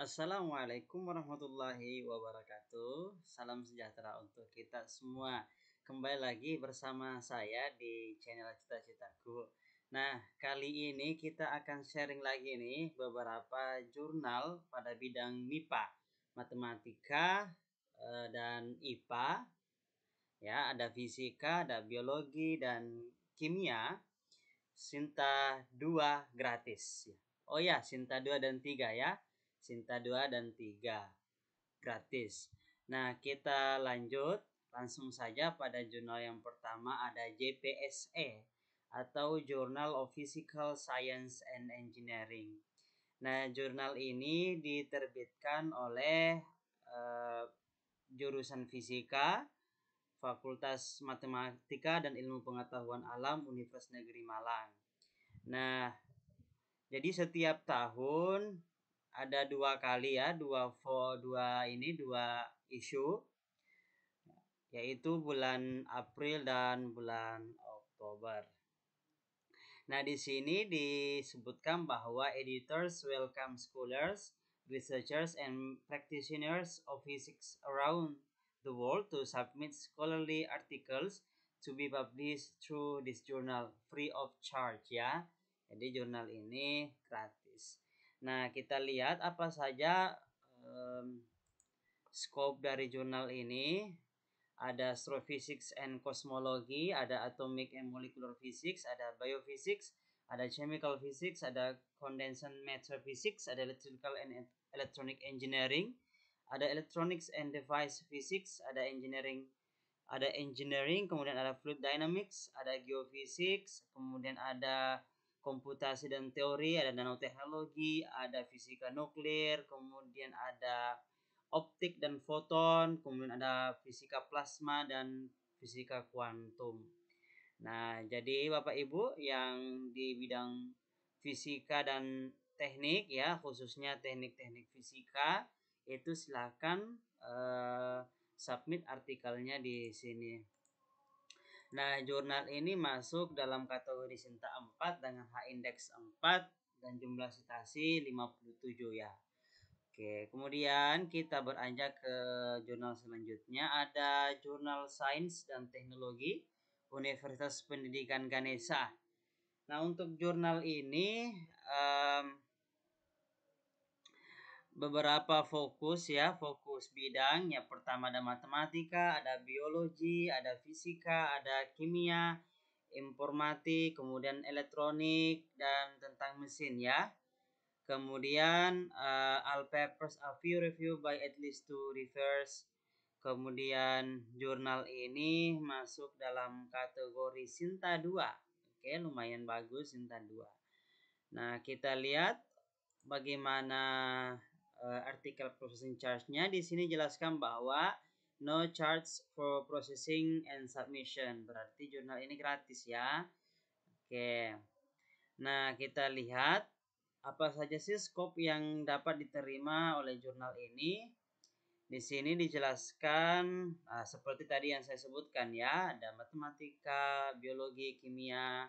Assalamualaikum warahmatullahi wabarakatuh. Salam sejahtera untuk kita semua. Kembali lagi bersama saya di channel Cita-Citaku. Nah, kali ini kita akan sharing lagi nih beberapa jurnal pada bidang MIPA, matematika eh, dan IPA. Ya, ada fisika, ada biologi dan kimia. Sinta 2 gratis. Oh ya, Sinta 2 dan 3 ya Sinta 2 dan 3 gratis. Nah, kita lanjut langsung saja pada jurnal yang pertama ada JPSE atau Journal of Physical Science and Engineering. Nah, jurnal ini diterbitkan oleh uh, jurusan fisika, Fakultas Matematika dan Ilmu Pengetahuan Alam Universitas Negeri Malang. Nah, jadi setiap tahun ada dua kali ya dua for dua ini dua isu yaitu bulan April dan bulan Oktober. Nah di sini disebutkan bahwa editors welcome scholars, researchers and practitioners of physics around the world to submit scholarly articles to be published through this journal free of charge ya. Jadi jurnal ini gratis. Nah, kita lihat apa saja um, scope dari jurnal ini. Ada Astrophysics and Cosmology, ada Atomic and Molecular Physics, ada Biophysics, ada Chemical Physics, ada Condensation Matter Physics, ada Electrical and Electronic Engineering, ada Electronics and Device Physics, ada Engineering, ada Engineering, kemudian ada Fluid Dynamics, ada Geophysics, kemudian ada komputasi dan teori, ada nanoteknologi, ada fisika nuklir, kemudian ada optik dan foton, kemudian ada fisika plasma dan fisika kuantum. Nah, jadi Bapak Ibu yang di bidang fisika dan teknik ya, khususnya teknik-teknik fisika itu silahkan uh, eh, submit artikelnya di sini. Nah, jurnal ini masuk dalam kategori Sinta 4 dengan H-indeks 4 dan jumlah citasi 57 ya. Oke, kemudian kita beranjak ke jurnal selanjutnya. Ada jurnal Sains dan Teknologi Universitas Pendidikan Ganesha. Nah, untuk jurnal ini um, beberapa fokus ya, fokus fokus bidang. Yang pertama ada matematika, ada biologi, ada fisika, ada kimia, informatik, kemudian elektronik dan tentang mesin ya. Kemudian uh, all papers a few review by at least two reviewers. Kemudian jurnal ini masuk dalam kategori Sinta 2. Oke, lumayan bagus Sinta 2. Nah, kita lihat bagaimana uh, artikel processing charge-nya di sini jelaskan bahwa no charge for processing and submission. Berarti jurnal ini gratis ya. Oke. Nah, kita lihat apa saja sih scope yang dapat diterima oleh jurnal ini. Di sini dijelaskan uh, seperti tadi yang saya sebutkan ya, ada matematika, biologi, kimia,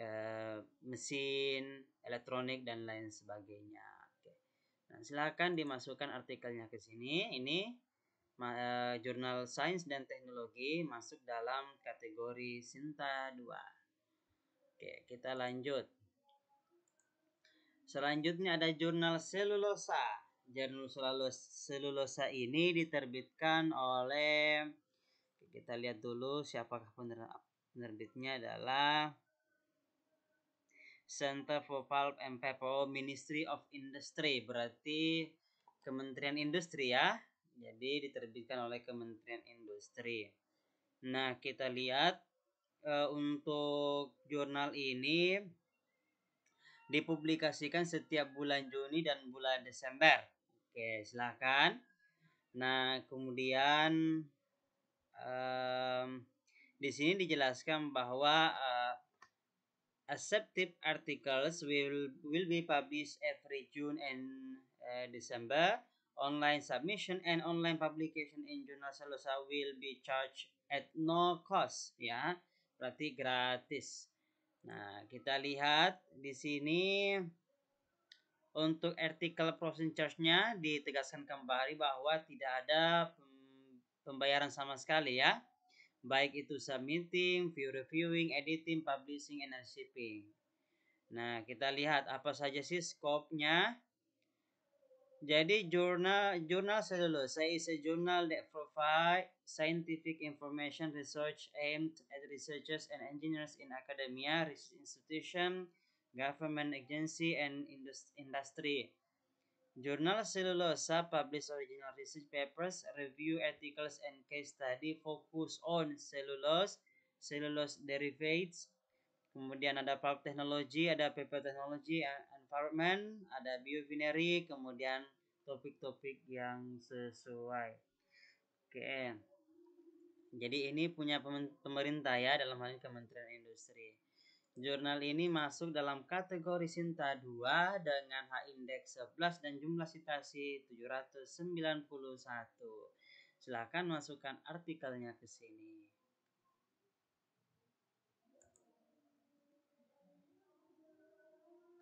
eh, mesin, elektronik dan lain sebagainya. Nah, silakan dimasukkan artikelnya ke sini. Ini uh, jurnal Sains dan Teknologi masuk dalam kategori Sinta 2. Oke, kita lanjut. Selanjutnya ada jurnal selulosa. Jurnal selulosa ini diterbitkan oleh kita lihat dulu siapakah penerbitnya adalah Center for Pulp and Paper Ministry of Industry. Berarti Kementerian Industri ya. Jadi diterbitkan oleh Kementerian Industri. Nah, kita lihat e, untuk jurnal ini dipublikasikan setiap bulan Juni dan bulan Desember. Oke, silahkan. Nah, kemudian e, di sini dijelaskan bahwa e, accepted articles will, will be published every June and uh, December. Online submission and online publication in Jurnal Salosa will be charged at no cost ya. Berarti gratis. Nah, kita lihat di sini untuk artikel processing charge-nya ditegaskan kembali bahwa tidak ada pembayaran sama sekali ya baik itu submitting, view reviewing, editing, publishing, and shipping. Nah, kita lihat apa saja sih scope-nya. Jadi jurnal jurnal cellulose is a journal that provide scientific information research aimed at researchers and engineers in academia, institution, government agency, and industry. Jurnal Cellulosa publish original research papers, review articles and case study focus on cellulose, cellulose derivatives. Kemudian ada pulp technology, ada paper technology, environment, ada biovinery, kemudian topik-topik yang sesuai. Oke. Jadi ini punya pemerintah ya dalam hal ini Kementerian Industri. Jurnal ini masuk dalam kategori Sinta 2 dengan H-indeks 11 dan jumlah citasi 791. Silakan masukkan artikelnya ke sini.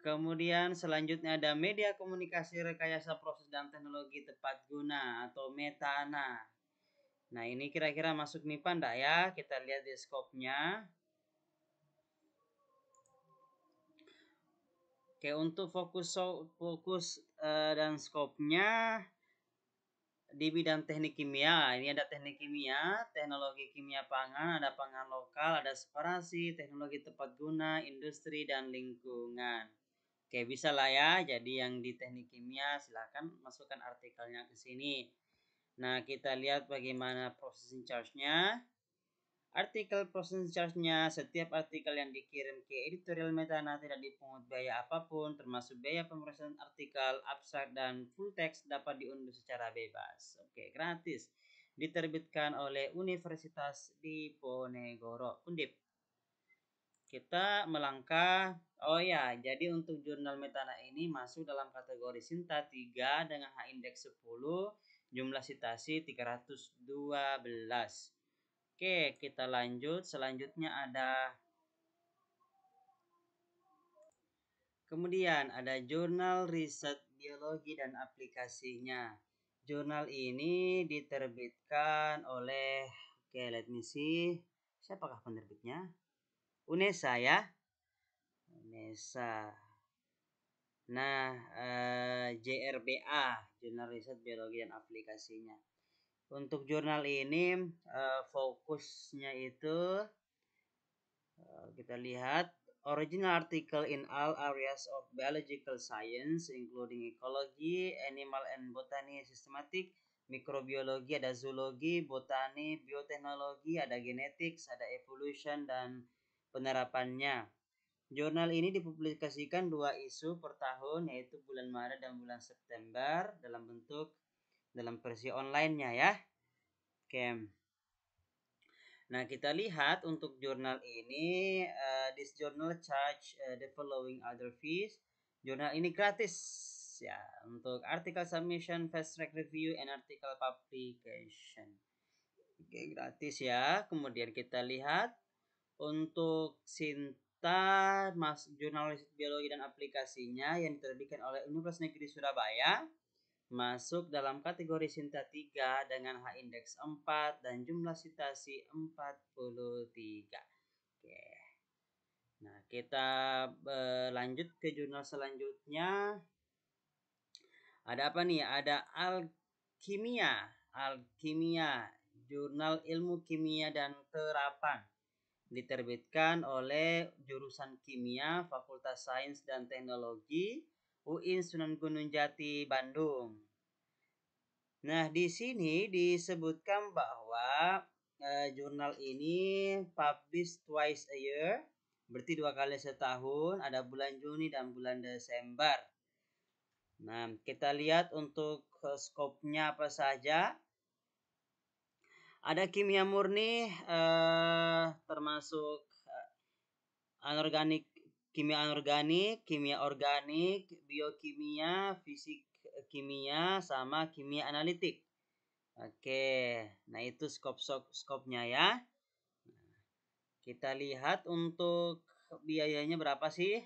Kemudian selanjutnya ada media komunikasi rekayasa proses dan teknologi tepat guna atau metana. Nah ini kira-kira masuk MIPA enggak ya? Kita lihat di skopnya. Oke, untuk fokus fokus uh, dan skopnya di bidang teknik kimia. Ini ada teknik kimia, teknologi kimia pangan, ada pangan lokal, ada separasi, teknologi tepat guna, industri dan lingkungan. Oke, bisa lah ya. Jadi yang di teknik kimia silahkan masukkan artikelnya ke sini. Nah, kita lihat bagaimana proses in charge-nya. Artikel proses charge-nya setiap artikel yang dikirim ke editorial metana tidak dipungut biaya apapun termasuk biaya pemrosesan artikel, abstrak dan full text dapat diunduh secara bebas. Oke, gratis. Diterbitkan oleh Universitas Diponegoro Undip. Kita melangkah Oh ya, jadi untuk jurnal metana ini masuk dalam kategori Sinta 3 dengan H indeks 10, jumlah sitasi 312. Oke, kita lanjut. Selanjutnya ada Kemudian ada jurnal riset biologi dan aplikasinya. Jurnal ini diterbitkan oleh Oke, let me see. Siapakah penerbitnya? UNESA ya. UNESA. Nah, eh, JRBA, Jurnal Riset Biologi dan Aplikasinya. Untuk jurnal ini uh, fokusnya itu eh, kita lihat original article in all areas of biological science including ecology, animal and botany systematic, mikrobiologi, ada zoologi, botani, bioteknologi, ada genetics, ada evolution dan penerapannya. Jurnal ini dipublikasikan dua isu per tahun yaitu bulan Maret dan bulan September dalam bentuk dalam versi online-nya ya. Oke. Nah, kita lihat untuk jurnal ini uh, this journal charge uh, the following other fees. Jurnal ini gratis ya untuk artikel submission, fast track review and article publication. Oke, gratis ya. Kemudian kita lihat untuk Sinta Mas Jurnal Biologi dan Aplikasinya yang diterbitkan oleh Universitas Negeri Surabaya masuk dalam kategori Sinta 3 dengan H indeks 4 dan jumlah sitasi 43. Oke. Nah, kita e, lanjut ke jurnal selanjutnya. Ada apa nih? Ada alkimia. Alkimia, jurnal ilmu kimia dan terapan. Diterbitkan oleh jurusan kimia Fakultas Sains dan Teknologi UIN Sunan Gunung Jati Bandung. Nah, di sini disebutkan bahwa uh, jurnal ini publish twice a year, berarti dua kali setahun, ada bulan Juni dan bulan Desember. Nah, kita lihat untuk eh, scope skopnya apa saja. Ada kimia murni, eh, termasuk eh, anorganik kimia anorganik, kimia organik, biokimia, fisik eh, kimia, sama kimia analitik. Oke, nah itu skop-skopnya ya. Kita lihat untuk biayanya berapa sih?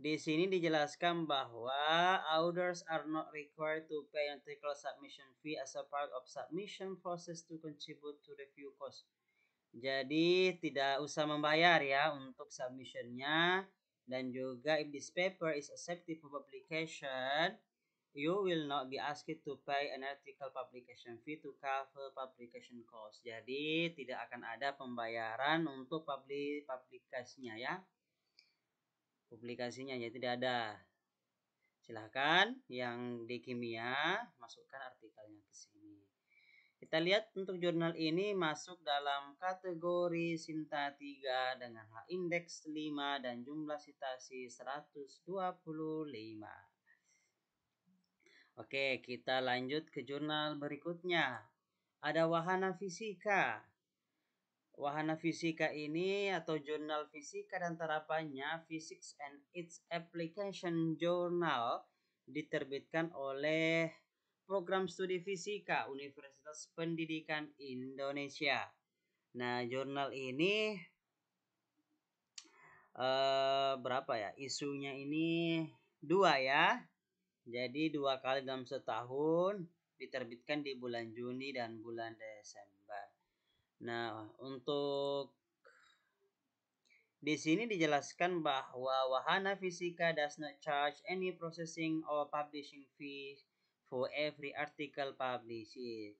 Di sini dijelaskan bahwa authors are not required to pay an article submission fee as a part of submission process to contribute to review cost. Jadi tidak usah membayar ya untuk submissionnya dan juga if this paper is accepted for publication, you will not be asked to pay an article publication fee to cover publication cost. Jadi tidak akan ada pembayaran untuk publi publikasinya ya. Publikasinya ya tidak ada. Silahkan yang di kimia masukkan artikelnya ke sini. Kita lihat untuk jurnal ini masuk dalam kategori Sinta 3 dengan H indeks 5 dan jumlah citasi 125. Oke, kita lanjut ke jurnal berikutnya. Ada wahana fisika. Wahana fisika ini atau jurnal fisika dan terapannya Physics and its Application Journal diterbitkan oleh Program Studi Fisika Universitas Pendidikan Indonesia. Nah, jurnal ini eh, berapa ya? Isunya ini dua ya. Jadi dua kali dalam setahun diterbitkan di bulan Juni dan bulan Desember. Nah, untuk di sini dijelaskan bahwa wahana fisika does not charge any processing or publishing fee for every article published.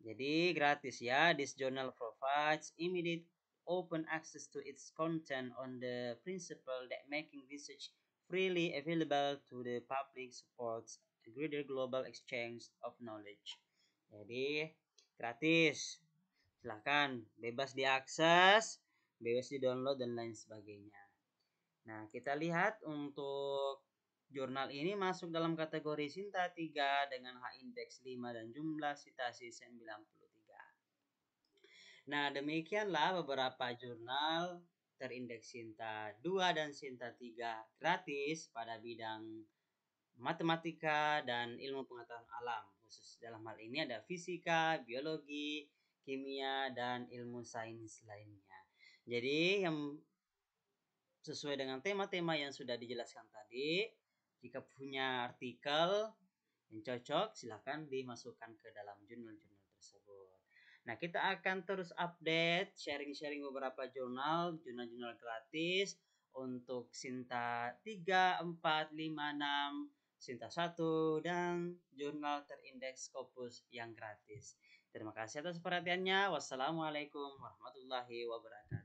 Jadi gratis ya. This journal provides immediate open access to its content on the principle that making research freely available to the public supports a greater global exchange of knowledge. Jadi gratis. Silahkan bebas diakses, bebas di download dan lain sebagainya. Nah, kita lihat untuk Jurnal ini masuk dalam kategori Sinta 3 dengan H-indeks 5 dan jumlah citasi 93. Nah, demikianlah beberapa jurnal terindeks Sinta 2 dan Sinta 3 gratis pada bidang matematika dan ilmu pengetahuan alam. Khusus dalam hal ini ada fisika, biologi, kimia, dan ilmu sains lainnya. Jadi yang sesuai dengan tema-tema yang sudah dijelaskan tadi, jika punya artikel yang cocok, silahkan dimasukkan ke dalam jurnal-jurnal tersebut. Nah, kita akan terus update, sharing-sharing beberapa jurnal, jurnal-jurnal gratis untuk Sinta 3, 4, 5, 6, Sinta 1, dan jurnal terindeks Scopus yang gratis. Terima kasih atas perhatiannya. Wassalamualaikum warahmatullahi wabarakatuh.